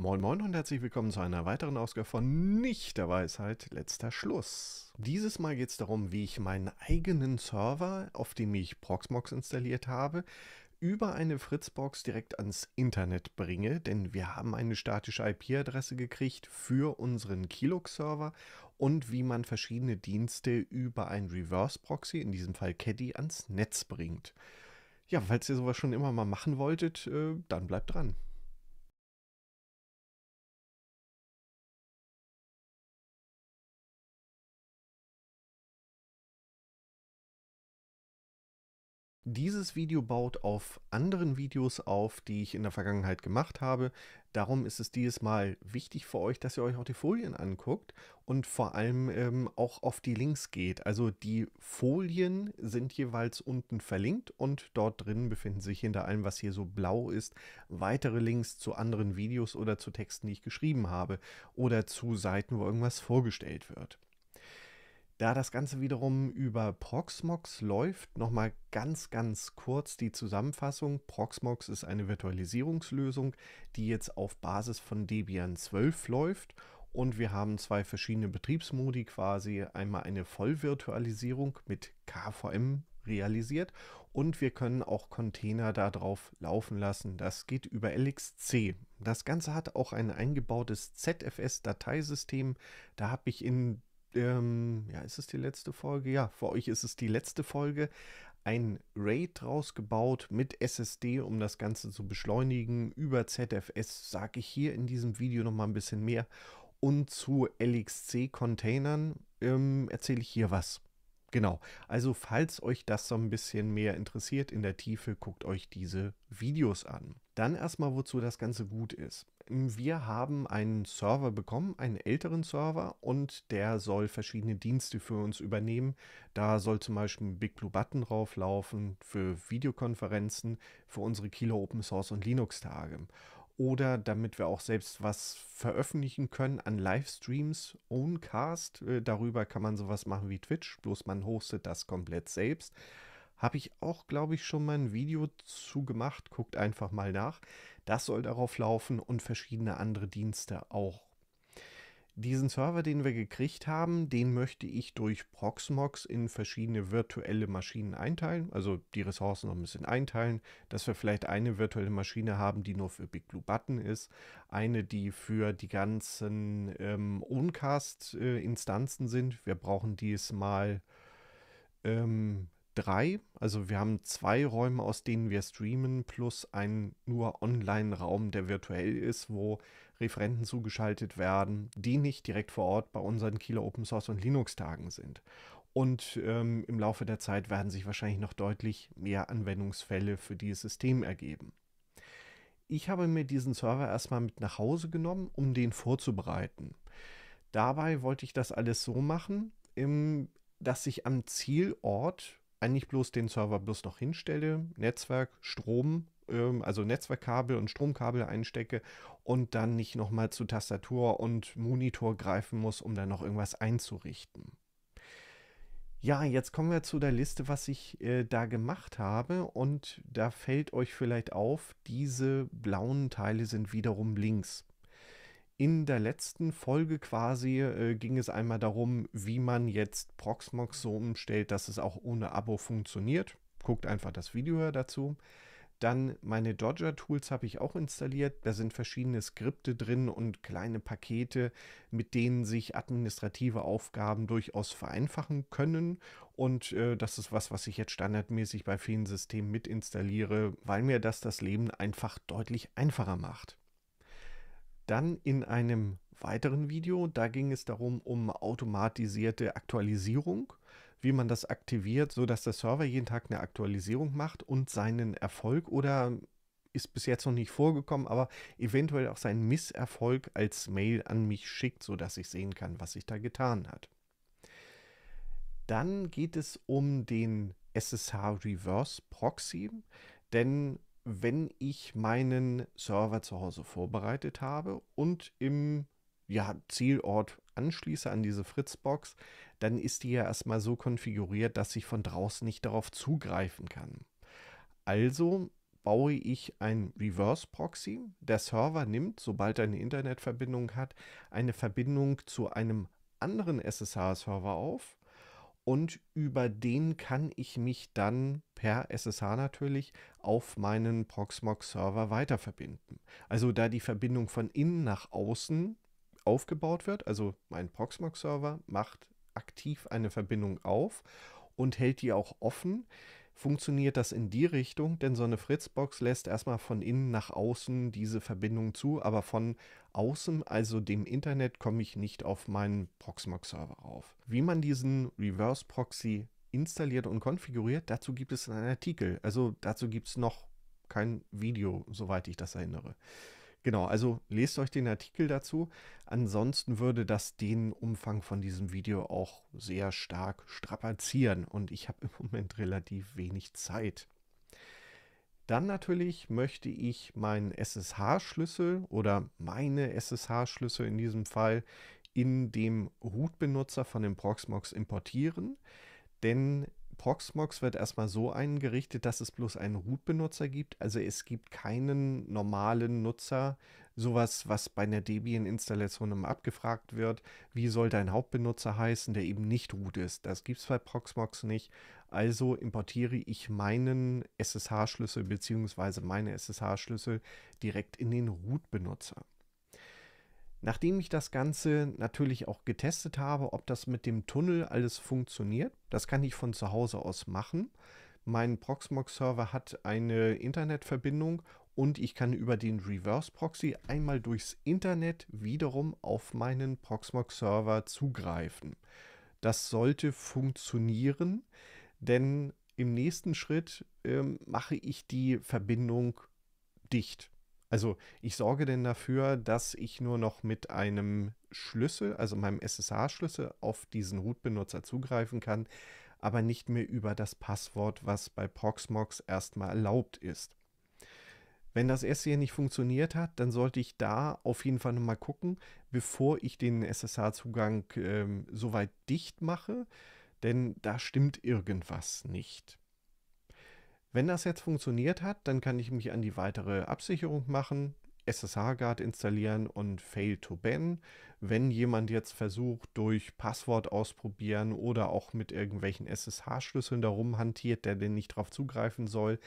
Moin Moin und herzlich willkommen zu einer weiteren Ausgabe von Nicht der Weisheit, letzter Schluss. Dieses Mal geht es darum, wie ich meinen eigenen Server, auf dem ich Proxmox installiert habe, über eine Fritzbox direkt ans Internet bringe, denn wir haben eine statische IP-Adresse gekriegt für unseren Kilog-Server und wie man verschiedene Dienste über ein Reverse-Proxy, in diesem Fall Caddy, ans Netz bringt. Ja, falls ihr sowas schon immer mal machen wolltet, äh, dann bleibt dran. Dieses Video baut auf anderen Videos auf, die ich in der Vergangenheit gemacht habe. Darum ist es dieses Mal wichtig für euch, dass ihr euch auch die Folien anguckt und vor allem ähm, auch auf die Links geht. Also die Folien sind jeweils unten verlinkt und dort drin befinden sich hinter allem, was hier so blau ist, weitere Links zu anderen Videos oder zu Texten, die ich geschrieben habe oder zu Seiten, wo irgendwas vorgestellt wird. Da das Ganze wiederum über Proxmox läuft, nochmal ganz, ganz kurz die Zusammenfassung. Proxmox ist eine Virtualisierungslösung, die jetzt auf Basis von Debian 12 läuft und wir haben zwei verschiedene Betriebsmodi quasi. Einmal eine Vollvirtualisierung mit KVM realisiert und wir können auch Container darauf laufen lassen. Das geht über LXC. Das Ganze hat auch ein eingebautes ZFS-Dateisystem. Da habe ich in ähm, ja, ist es die letzte Folge? Ja, für euch ist es die letzte Folge. Ein RAID rausgebaut mit SSD, um das Ganze zu beschleunigen. Über ZFS sage ich hier in diesem Video noch mal ein bisschen mehr. Und zu LXC-Containern ähm, erzähle ich hier was. Genau, also falls euch das so ein bisschen mehr interessiert in der Tiefe, guckt euch diese Videos an. Dann erstmal, wozu das Ganze gut ist. Ähm, wir haben einen Server bekommen, einen älteren Server, und der soll verschiedene Dienste für uns übernehmen. Da soll zum Beispiel ein Big Blue Button rauflaufen für Videokonferenzen, für unsere Kilo Open Source und Linux-Tage. Oder damit wir auch selbst was veröffentlichen können an Livestreams, Owncast. Äh, darüber kann man sowas machen wie Twitch, bloß man hostet das komplett selbst. Habe ich auch, glaube ich, schon mal ein Video zu gemacht. Guckt einfach mal nach. Das soll darauf laufen und verschiedene andere Dienste auch. Diesen Server, den wir gekriegt haben, den möchte ich durch Proxmox in verschiedene virtuelle Maschinen einteilen, also die Ressourcen noch ein bisschen einteilen, dass wir vielleicht eine virtuelle Maschine haben, die nur für Big Blue Button ist, eine, die für die ganzen ähm, Oncast-Instanzen äh, sind. Wir brauchen diesmal ähm, drei. Also wir haben zwei Räume, aus denen wir streamen, plus einen nur Online-Raum, der virtuell ist, wo Referenten zugeschaltet werden, die nicht direkt vor Ort bei unseren Kieler Open Source und Linux-Tagen sind. Und ähm, im Laufe der Zeit werden sich wahrscheinlich noch deutlich mehr Anwendungsfälle für dieses System ergeben. Ich habe mir diesen Server erstmal mit nach Hause genommen, um den vorzubereiten. Dabei wollte ich das alles so machen, dass ich am Zielort eigentlich bloß den Server bloß noch hinstelle, Netzwerk, Strom, ähm, also Netzwerkkabel und Stromkabel einstecke und dann nicht nochmal zu Tastatur und Monitor greifen muss, um dann noch irgendwas einzurichten. Ja, jetzt kommen wir zu der Liste, was ich äh, da gemacht habe. Und da fällt euch vielleicht auf, diese blauen Teile sind wiederum links in der letzten Folge quasi äh, ging es einmal darum, wie man jetzt Proxmox so umstellt, dass es auch ohne Abo funktioniert. Guckt einfach das Video dazu. Dann meine Dodger Tools habe ich auch installiert. Da sind verschiedene Skripte drin und kleine Pakete, mit denen sich administrative Aufgaben durchaus vereinfachen können. Und äh, das ist was, was ich jetzt standardmäßig bei vielen Systemen mitinstalliere, weil mir das das Leben einfach deutlich einfacher macht. Dann in einem weiteren Video, da ging es darum, um automatisierte Aktualisierung, wie man das aktiviert, sodass der Server jeden Tag eine Aktualisierung macht und seinen Erfolg oder ist bis jetzt noch nicht vorgekommen, aber eventuell auch seinen Misserfolg als Mail an mich schickt, sodass ich sehen kann, was sich da getan hat. Dann geht es um den SSH Reverse Proxy, denn wenn ich meinen Server zu Hause vorbereitet habe und im ja, Zielort anschließe an diese Fritzbox, dann ist die ja erstmal so konfiguriert, dass ich von draußen nicht darauf zugreifen kann. Also baue ich ein Reverse Proxy. Der Server nimmt, sobald er eine Internetverbindung hat, eine Verbindung zu einem anderen SSH-Server auf und über den kann ich mich dann per SSH natürlich auf meinen Proxmox-Server weiterverbinden. Also da die Verbindung von innen nach außen aufgebaut wird, also mein Proxmox-Server macht aktiv eine Verbindung auf und hält die auch offen, funktioniert das in die Richtung, denn so eine Fritzbox lässt erstmal von innen nach außen diese Verbindung zu, aber von außen, also dem Internet, komme ich nicht auf meinen Proxmox-Server rauf. Wie man diesen Reverse Proxy installiert und konfiguriert, dazu gibt es einen Artikel. Also dazu gibt es noch kein Video, soweit ich das erinnere. Genau, also lest euch den Artikel dazu. Ansonsten würde das den Umfang von diesem Video auch sehr stark strapazieren und ich habe im Moment relativ wenig Zeit. Dann natürlich möchte ich meinen SSH-Schlüssel oder meine SSH-Schlüssel in diesem Fall in dem Root-Benutzer von dem Proxmox importieren, denn Proxmox wird erstmal so eingerichtet, dass es bloß einen Root-Benutzer gibt. Also es gibt keinen normalen Nutzer, sowas, was bei einer Debian-Installation immer abgefragt wird. Wie soll dein Hauptbenutzer heißen, der eben nicht root ist? Das gibt es bei Proxmox nicht. Also importiere ich meinen SSH-Schlüssel bzw. meine SSH-Schlüssel direkt in den Root-Benutzer. Nachdem ich das Ganze natürlich auch getestet habe, ob das mit dem Tunnel alles funktioniert, das kann ich von zu Hause aus machen. Mein Proxmox-Server hat eine Internetverbindung und ich kann über den Reverse Proxy einmal durchs Internet wiederum auf meinen Proxmox-Server zugreifen. Das sollte funktionieren, denn im nächsten Schritt ähm, mache ich die Verbindung dicht. Also ich sorge denn dafür, dass ich nur noch mit einem Schlüssel, also meinem SSH-Schlüssel, auf diesen Root-Benutzer zugreifen kann, aber nicht mehr über das Passwort, was bei Proxmox erstmal erlaubt ist. Wenn das erste hier nicht funktioniert hat, dann sollte ich da auf jeden Fall nochmal gucken, bevor ich den SSH-Zugang ähm, soweit dicht mache, denn da stimmt irgendwas nicht. Wenn das jetzt funktioniert hat, dann kann ich mich an die weitere Absicherung machen, SSH-Guard installieren und Fail to Ban. Wenn jemand jetzt versucht, durch Passwort ausprobieren oder auch mit irgendwelchen SSH-Schlüsseln darum hantiert, der denn nicht drauf zugreifen soll,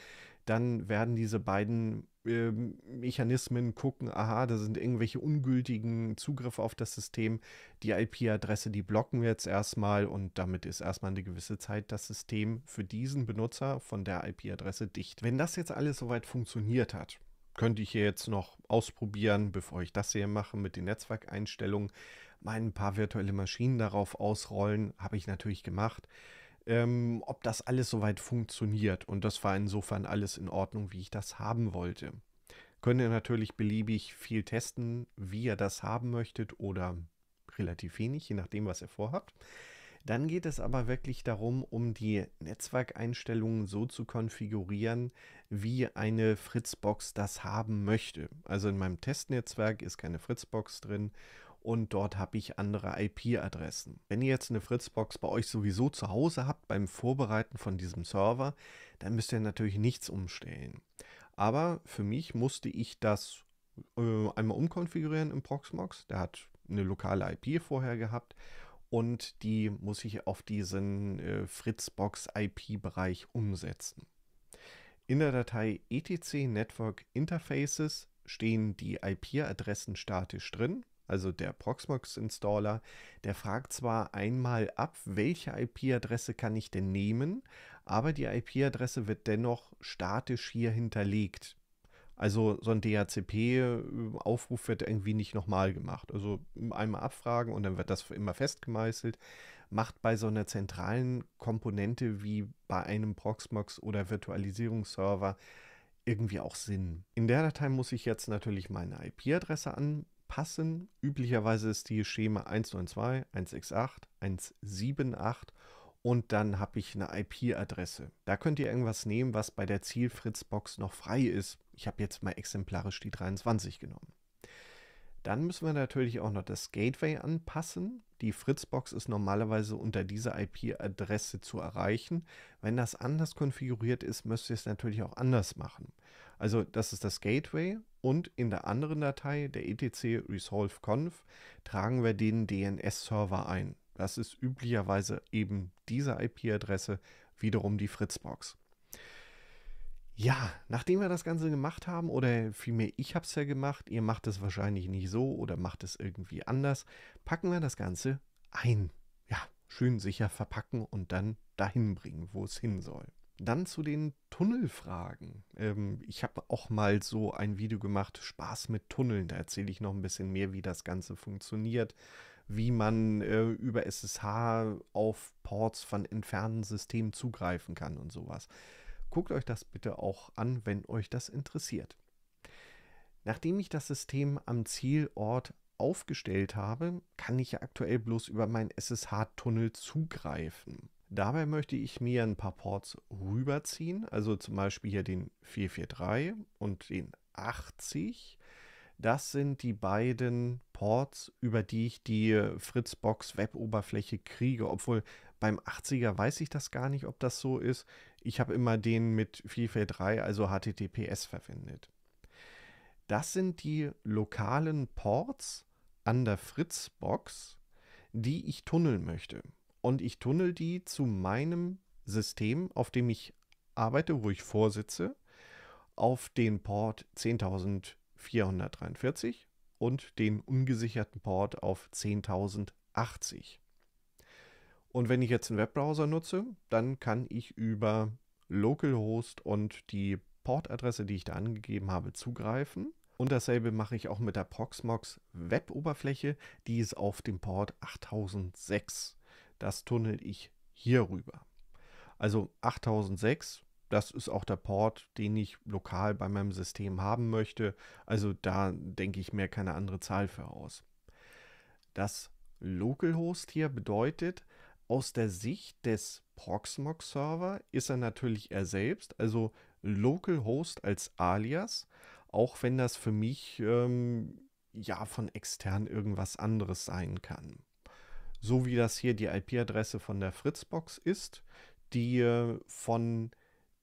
dann werden diese beiden äh, Mechanismen gucken, aha, da sind irgendwelche ungültigen Zugriffe auf das System. Die IP-Adresse, die blocken wir jetzt erstmal und damit ist erstmal eine gewisse Zeit das System für diesen Benutzer von der IP-Adresse dicht. Wenn das jetzt alles soweit funktioniert hat, könnte ich hier jetzt noch ausprobieren, bevor ich das hier mache mit den Netzwerkeinstellungen, mal ein paar virtuelle Maschinen darauf ausrollen, habe ich natürlich gemacht ähm, ob das alles soweit funktioniert. Und das war insofern alles in Ordnung, wie ich das haben wollte. Könnt ihr natürlich beliebig viel testen, wie ihr das haben möchtet oder relativ wenig, je nachdem, was ihr vorhabt. Dann geht es aber wirklich darum, um die Netzwerkeinstellungen so zu konfigurieren, wie eine Fritzbox das haben möchte. Also in meinem Testnetzwerk ist keine Fritzbox drin und dort habe ich andere IP-Adressen. Wenn ihr jetzt eine Fritzbox bei euch sowieso zu Hause habt beim Vorbereiten von diesem Server, dann müsst ihr natürlich nichts umstellen. Aber für mich musste ich das äh, einmal umkonfigurieren im Proxmox. Der hat eine lokale IP vorher gehabt und die muss ich auf diesen äh, Fritzbox IP-Bereich umsetzen. In der Datei etc Network Interfaces stehen die IP-Adressen statisch drin also der Proxmox-Installer, der fragt zwar einmal ab, welche IP-Adresse kann ich denn nehmen, aber die IP-Adresse wird dennoch statisch hier hinterlegt. Also so ein DHCP-Aufruf wird irgendwie nicht nochmal gemacht. Also einmal abfragen und dann wird das immer festgemeißelt. Macht bei so einer zentralen Komponente wie bei einem Proxmox oder Virtualisierungsserver irgendwie auch Sinn. In der Datei muss ich jetzt natürlich meine IP-Adresse an passen. Üblicherweise ist die Schema 192, 168, 178 und dann habe ich eine IP-Adresse. Da könnt ihr irgendwas nehmen, was bei der ziel Zielfritzbox noch frei ist. Ich habe jetzt mal exemplarisch die 23 genommen. Dann müssen wir natürlich auch noch das Gateway anpassen. Die Fritzbox ist normalerweise unter dieser IP-Adresse zu erreichen. Wenn das anders konfiguriert ist, müsst ihr es natürlich auch anders machen. Also das ist das Gateway, und in der anderen Datei, der etc resolve.conf, tragen wir den DNS-Server ein. Das ist üblicherweise eben diese IP-Adresse, wiederum die Fritzbox. Ja, nachdem wir das Ganze gemacht haben, oder vielmehr ich habe es ja gemacht, ihr macht es wahrscheinlich nicht so oder macht es irgendwie anders, packen wir das Ganze ein. Ja, schön sicher verpacken und dann dahin bringen, wo es hin soll. Dann zu den Tunnelfragen. Ähm, ich habe auch mal so ein Video gemacht, Spaß mit Tunneln. Da erzähle ich noch ein bisschen mehr, wie das Ganze funktioniert, wie man äh, über SSH auf Ports von entfernten Systemen zugreifen kann und sowas. Guckt euch das bitte auch an, wenn euch das interessiert. Nachdem ich das System am Zielort aufgestellt habe, kann ich ja aktuell bloß über meinen SSH-Tunnel zugreifen. Dabei möchte ich mir ein paar Ports rüberziehen, also zum Beispiel hier den 443 und den 80. Das sind die beiden Ports, über die ich die Fritzbox Web-Oberfläche kriege. Obwohl beim 80er weiß ich das gar nicht, ob das so ist. Ich habe immer den mit 443, also HTTPS, verwendet. Das sind die lokalen Ports an der Fritzbox, die ich tunneln möchte und ich tunnel die zu meinem System, auf dem ich arbeite, wo ich vorsitze, auf den Port 10.443 und den ungesicherten Port auf 10.080. Und wenn ich jetzt einen Webbrowser nutze, dann kann ich über Localhost und die Portadresse, die ich da angegeben habe, zugreifen. Und dasselbe mache ich auch mit der Proxmox Web-Oberfläche, die ist auf dem Port 8006 das tunnel ich hier rüber. Also 8006, das ist auch der Port, den ich lokal bei meinem System haben möchte. Also da denke ich mir keine andere Zahl für aus. Das Localhost hier bedeutet, aus der Sicht des Proxmox-Server ist er natürlich er selbst, also Localhost als Alias, auch wenn das für mich ähm, ja von extern irgendwas anderes sein kann so wie das hier die IP-Adresse von der Fritzbox ist, die äh, von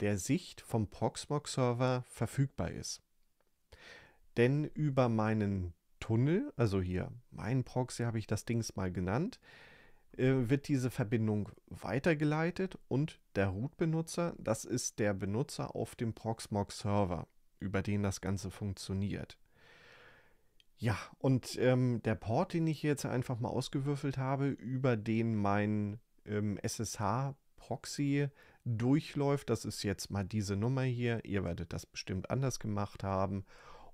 der Sicht vom Proxmox-Server verfügbar ist. Denn über meinen Tunnel, also hier mein Proxy habe ich das Dings mal genannt, äh, wird diese Verbindung weitergeleitet und der Root-Benutzer, das ist der Benutzer auf dem Proxmox-Server, über den das Ganze funktioniert. Ja, und ähm, der Port, den ich jetzt einfach mal ausgewürfelt habe, über den mein ähm, SSH-Proxy durchläuft, das ist jetzt mal diese Nummer hier. Ihr werdet das bestimmt anders gemacht haben.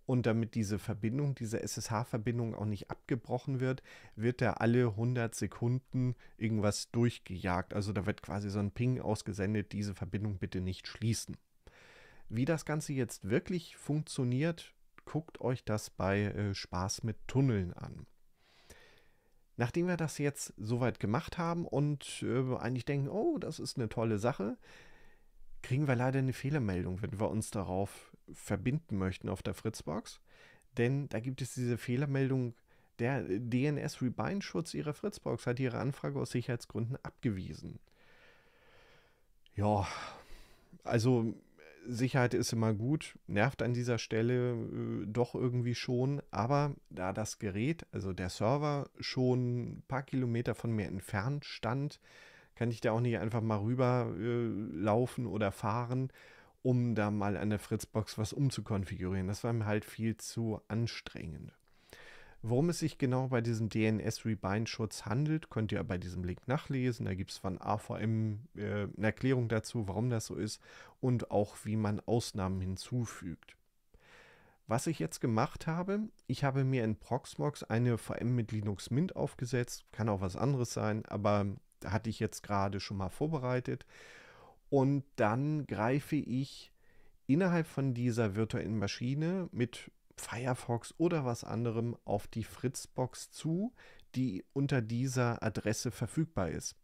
Und damit diese Verbindung, diese SSH-Verbindung auch nicht abgebrochen wird, wird da alle 100 Sekunden irgendwas durchgejagt. Also da wird quasi so ein Ping ausgesendet, diese Verbindung bitte nicht schließen. Wie das Ganze jetzt wirklich funktioniert, guckt euch das bei äh, Spaß mit Tunneln an. Nachdem wir das jetzt soweit gemacht haben und äh, eigentlich denken, oh, das ist eine tolle Sache, kriegen wir leider eine Fehlermeldung, wenn wir uns darauf verbinden möchten auf der Fritzbox. Denn da gibt es diese Fehlermeldung, der DNS-Rebind-Schutz Ihrer Fritzbox hat Ihre Anfrage aus Sicherheitsgründen abgewiesen. Ja, also Sicherheit ist immer gut, nervt an dieser Stelle äh, doch irgendwie schon, aber da das Gerät, also der Server, schon ein paar Kilometer von mir entfernt stand, kann ich da auch nicht einfach mal rüber äh, laufen oder fahren, um da mal an der Fritzbox was umzukonfigurieren. Das war mir halt viel zu anstrengend. Worum es sich genau bei diesem DNS-Rebind-Schutz handelt, könnt ihr bei diesem Link nachlesen. Da gibt es von AVM äh, eine Erklärung dazu, warum das so ist und auch wie man Ausnahmen hinzufügt. Was ich jetzt gemacht habe, ich habe mir in Proxmox eine VM mit Linux Mint aufgesetzt, kann auch was anderes sein, aber hatte ich jetzt gerade schon mal vorbereitet. Und dann greife ich innerhalb von dieser virtuellen Maschine mit Firefox oder was anderem auf die Fritzbox zu, die unter dieser Adresse verfügbar ist.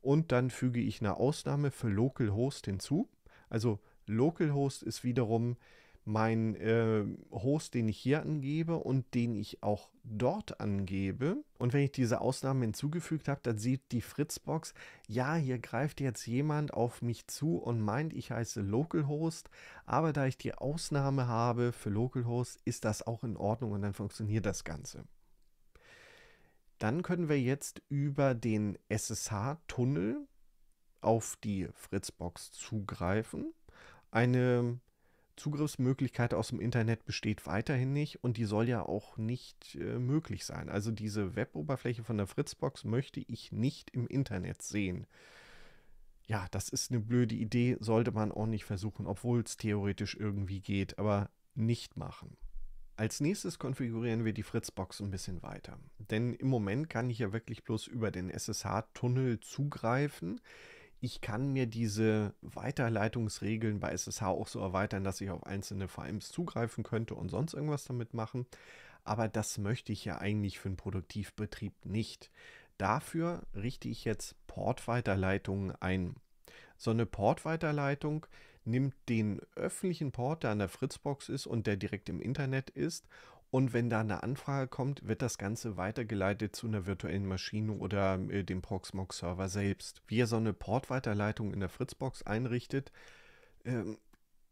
Und dann füge ich eine Ausnahme für Localhost hinzu. Also Localhost ist wiederum mein äh, Host, den ich hier angebe und den ich auch dort angebe. Und wenn ich diese Ausnahmen hinzugefügt habe, dann sieht die Fritzbox, ja, hier greift jetzt jemand auf mich zu und meint, ich heiße Localhost, aber da ich die Ausnahme habe für Localhost, ist das auch in Ordnung und dann funktioniert das Ganze. Dann können wir jetzt über den SSH-Tunnel auf die Fritzbox zugreifen. Eine Zugriffsmöglichkeit aus dem Internet besteht weiterhin nicht und die soll ja auch nicht äh, möglich sein. Also diese Web-Oberfläche von der Fritzbox möchte ich nicht im Internet sehen. Ja, das ist eine blöde Idee, sollte man auch nicht versuchen, obwohl es theoretisch irgendwie geht, aber nicht machen. Als nächstes konfigurieren wir die Fritzbox ein bisschen weiter. Denn im Moment kann ich ja wirklich bloß über den SSH-Tunnel zugreifen ich kann mir diese Weiterleitungsregeln bei SSH auch so erweitern, dass ich auf einzelne VMs zugreifen könnte und sonst irgendwas damit machen. Aber das möchte ich ja eigentlich für einen Produktivbetrieb nicht. Dafür richte ich jetzt Portweiterleitungen ein. So eine Portweiterleitung nimmt den öffentlichen Port, der an der Fritzbox ist und der direkt im Internet ist und wenn da eine Anfrage kommt, wird das Ganze weitergeleitet zu einer virtuellen Maschine oder äh, dem Proxmox-Server selbst. Wie ihr so eine Portweiterleitung in der Fritzbox einrichtet, ähm,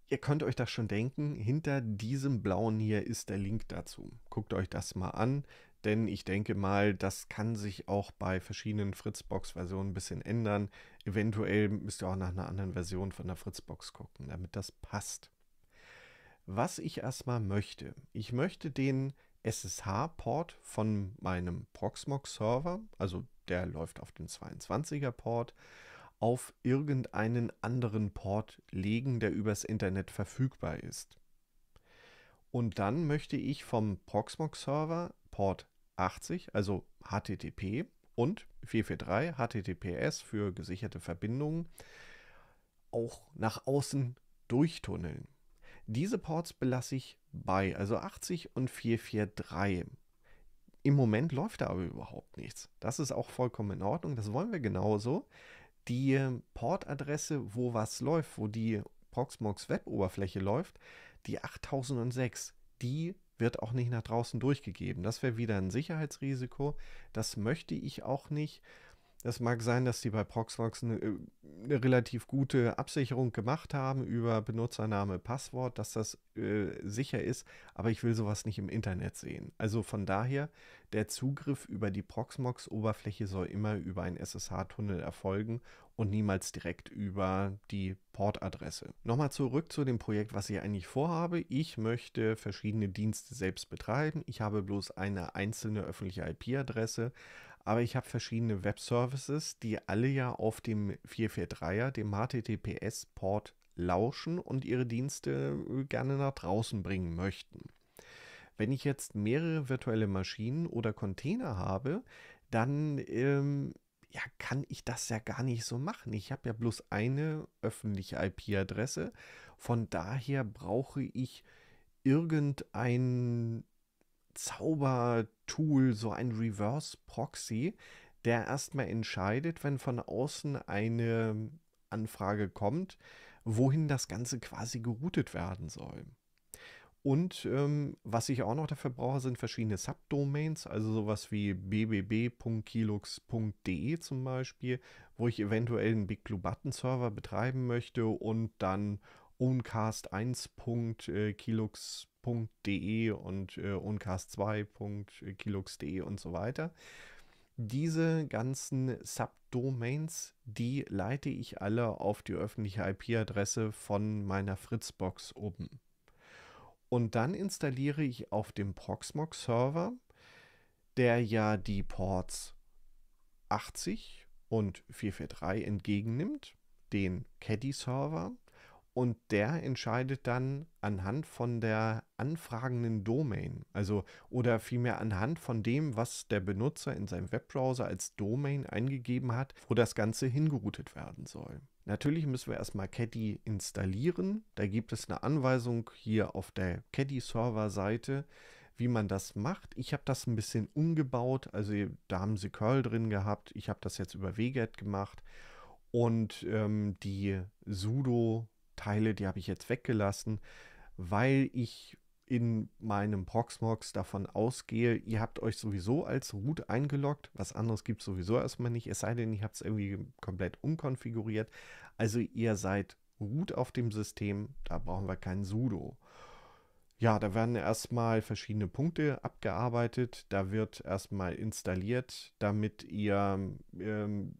ihr könnt euch das schon denken, hinter diesem blauen hier ist der Link dazu. Guckt euch das mal an, denn ich denke mal, das kann sich auch bei verschiedenen Fritzbox-Versionen ein bisschen ändern. Eventuell müsst ihr auch nach einer anderen Version von der Fritzbox gucken, damit das passt was ich erstmal möchte. Ich möchte den SSH-Port von meinem Proxmox-Server, also der läuft auf den 22er-Port, auf irgendeinen anderen Port legen, der übers Internet verfügbar ist. Und dann möchte ich vom Proxmox-Server Port 80, also HTTP und 443 HTTPS für gesicherte Verbindungen, auch nach außen durchtunneln. Diese Ports belasse ich bei, also 80 und 443. Im Moment läuft da aber überhaupt nichts. Das ist auch vollkommen in Ordnung, das wollen wir genauso. Die ähm, Portadresse, wo was läuft, wo die Proxmox Web-Oberfläche läuft, die 8006, die wird auch nicht nach draußen durchgegeben. Das wäre wieder ein Sicherheitsrisiko. Das möchte ich auch nicht. Das mag sein, dass die bei Proxmox eine, äh, eine, relativ gute Absicherung gemacht haben über Benutzername, Passwort, dass das äh, sicher ist, aber ich will sowas nicht im Internet sehen. Also von daher, der Zugriff über die Proxmox-Oberfläche soll immer über einen SSH-Tunnel erfolgen und niemals direkt über die Portadresse. Nochmal zurück zu dem Projekt, was ich eigentlich vorhabe. Ich möchte verschiedene Dienste selbst betreiben. Ich habe bloß eine einzelne öffentliche IP-Adresse aber ich habe verschiedene Web-Services, die alle ja auf dem 443er, dem HTTPS-Port lauschen und ihre Dienste äh, gerne nach draußen bringen möchten. Wenn ich jetzt mehrere virtuelle Maschinen oder Container habe, dann ähm, ja, kann ich das ja gar nicht so machen. Ich habe ja bloß eine öffentliche IP-Adresse. Von daher brauche ich irgendeinen Zaubertool, so ein Reverse-Proxy, der erstmal entscheidet, wenn von außen eine Anfrage kommt, wohin das Ganze quasi geroutet werden soll. Und ähm, was ich auch noch dafür brauche, sind verschiedene Subdomains, also sowas wie bbb.kilux.de zum Beispiel, wo ich eventuell einen Big Blue Button Server betreiben möchte und dann oncast1.kilux.de äh, und äh, oncast2.kilux.de äh, und so weiter. Diese ganzen Subdomains, die leite ich alle auf die öffentliche IP-Adresse von meiner Fritzbox oben. Und dann installiere ich auf dem Proxmox-Server, der ja die Ports 80 und 443 entgegennimmt, den Caddy-Server und der entscheidet dann anhand von der anfragenden Domain, also oder vielmehr anhand von dem, was der Benutzer in seinem Webbrowser als Domain eingegeben hat, wo das Ganze hingeroutet werden soll. Natürlich müssen wir erstmal Caddy installieren. Da gibt es eine Anweisung hier auf der Caddy-Server-Seite, wie man das macht. Ich habe das ein bisschen umgebaut, also da haben sie Curl drin gehabt. Ich habe das jetzt über WGET gemacht und ähm, die sudo Teile, die habe ich jetzt weggelassen, weil ich in meinem Proxmox davon ausgehe, ihr habt euch sowieso als Root eingeloggt. Was anderes gibt es sowieso erstmal nicht, es sei denn, ihr habt es irgendwie komplett umkonfiguriert. Also ihr seid Root auf dem System, da brauchen wir kein sudo. Ja, da werden erstmal verschiedene Punkte abgearbeitet. Da wird erstmal installiert, damit ihr ähm,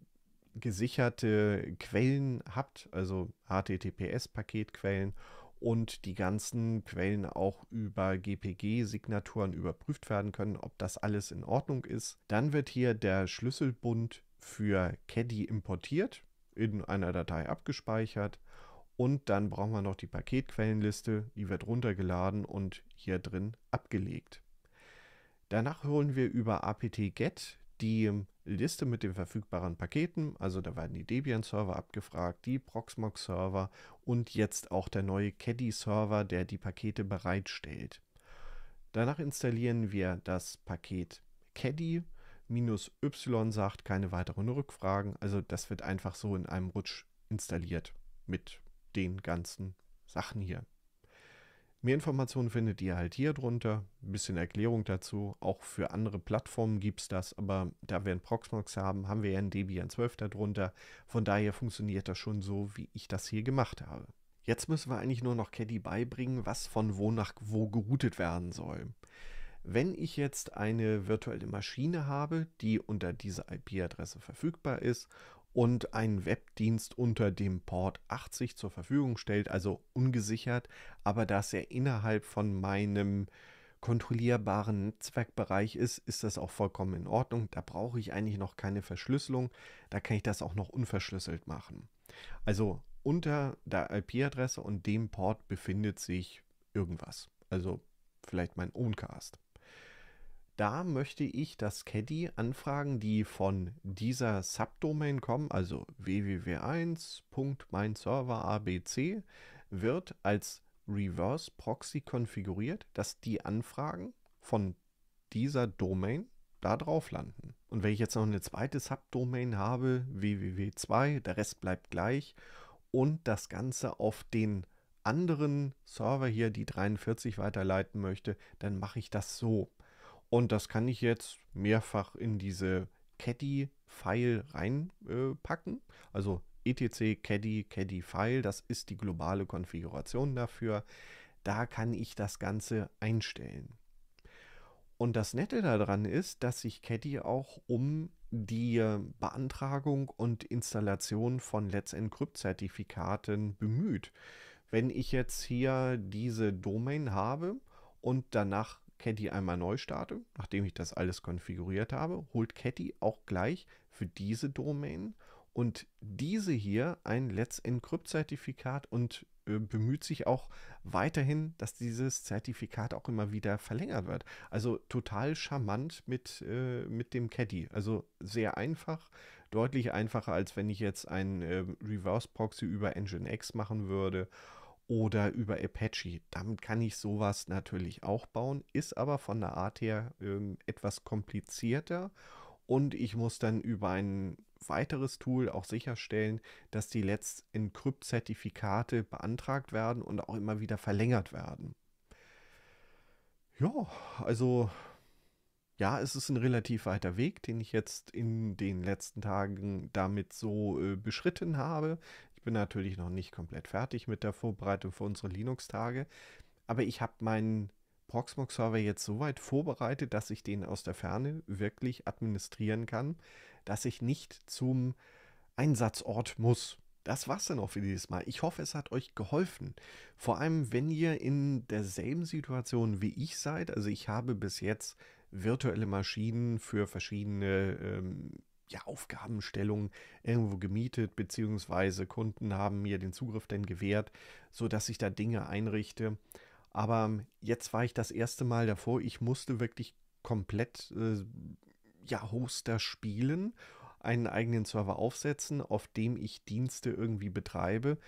gesicherte Quellen habt, also HTTPS-Paketquellen und die ganzen Quellen auch über GPG-Signaturen überprüft werden können, ob das alles in Ordnung ist. Dann wird hier der Schlüsselbund für Caddy importiert, in einer Datei abgespeichert und dann brauchen wir noch die Paketquellenliste, die wird runtergeladen und hier drin abgelegt. Danach holen wir über apt-get die Liste mit den verfügbaren Paketen. Also da werden die Debian-Server abgefragt, die Proxmox-Server und jetzt auch der neue Caddy-Server, der die Pakete bereitstellt. Danach installieren wir das Paket Caddy. Minus Y sagt keine weiteren Rückfragen. Also das wird einfach so in einem Rutsch installiert mit den ganzen Sachen hier. Mehr Informationen findet ihr halt hier drunter, ein bisschen Erklärung dazu. Auch für andere Plattformen gibt es das, aber da wir einen Proxmox haben, haben wir ja einen Debian 12 darunter. Von daher funktioniert das schon so, wie ich das hier gemacht habe. Jetzt müssen wir eigentlich nur noch Caddy beibringen, was von wo nach wo geroutet werden soll. Wenn ich jetzt eine virtuelle Maschine habe, die unter dieser IP-Adresse verfügbar ist und einen Webdienst unter dem Port 80 zur Verfügung stellt, also ungesichert, aber dass er innerhalb von meinem kontrollierbaren Netzwerkbereich ist, ist das auch vollkommen in Ordnung. Da brauche ich eigentlich noch keine Verschlüsselung, da kann ich das auch noch unverschlüsselt machen. Also unter der IP-Adresse und dem Port befindet sich irgendwas. Also vielleicht mein Owncast. Da möchte ich das Caddy anfragen, die von dieser Subdomain kommen, also www1.meinserverabc wird als Reverse Proxy konfiguriert, dass die Anfragen von dieser Domain da drauf landen. Und wenn ich jetzt noch eine zweite Subdomain habe, www2, der Rest bleibt gleich und das Ganze auf den anderen Server hier, die 43, weiterleiten möchte, dann mache ich das so. Und das kann ich jetzt mehrfach in diese Caddy-File reinpacken. Äh, also etc caddy caddy file, das ist die globale Konfiguration dafür. Da kann ich das Ganze einstellen. Und das Nette daran ist, dass sich Caddy auch um die Beantragung und Installation von Let's Encrypt-Zertifikaten bemüht. Wenn ich jetzt hier diese Domain habe und danach Caddy einmal neu starte, nachdem ich das alles konfiguriert habe, holt Caddy auch gleich für diese Domain und diese hier ein Let's Encrypt Zertifikat und äh, bemüht sich auch weiterhin, dass dieses Zertifikat auch immer wieder verlängert wird. Also total charmant mit, äh, mit dem Caddy. Also sehr einfach, deutlich einfacher, als wenn ich jetzt ein äh, Reverse Proxy über Nginx machen würde oder über Apache. Damit kann ich sowas natürlich auch bauen, ist aber von der Art her ähm, etwas komplizierter und ich muss dann über ein weiteres Tool auch sicherstellen, dass die Let's Encrypt-Zertifikate beantragt werden und auch immer wieder verlängert werden. Ja, also ja, es ist ein relativ weiter Weg, den ich jetzt in den letzten Tagen damit so äh, beschritten habe bin natürlich noch nicht komplett fertig mit der Vorbereitung für unsere Linux-Tage, aber ich habe meinen Proxmox-Server jetzt so weit vorbereitet, dass ich den aus der Ferne wirklich administrieren kann, dass ich nicht zum Einsatzort muss. Das war's dann auch für dieses Mal. Ich hoffe, es hat euch geholfen. Vor allem, wenn ihr in derselben Situation wie ich seid. Also ich habe bis jetzt virtuelle Maschinen für verschiedene ähm, ja, Aufgabenstellung irgendwo gemietet, beziehungsweise Kunden haben mir den Zugriff denn gewährt, sodass ich da Dinge einrichte. Aber ähm, jetzt war ich das erste Mal davor, ich musste wirklich komplett äh, ja, Hoster spielen, einen eigenen Server aufsetzen, auf dem ich Dienste irgendwie betreibe.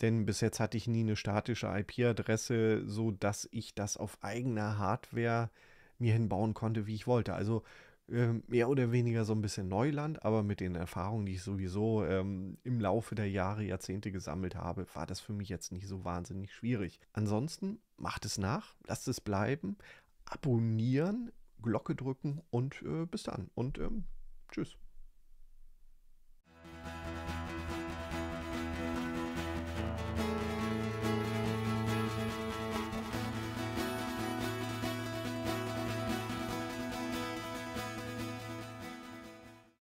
Denn bis jetzt hatte ich nie eine statische IP-Adresse, sodass ich das auf eigener Hardware mir hinbauen konnte, wie ich wollte. Also ähm, mehr oder weniger so ein bisschen Neuland, aber mit den Erfahrungen, die ich sowieso ähm, im Laufe der Jahre, Jahrzehnte gesammelt habe, war das für mich jetzt nicht so wahnsinnig schwierig. Ansonsten macht es nach, lasst es bleiben, abonnieren, Glocke drücken und äh, bis dann und ähm, tschüss.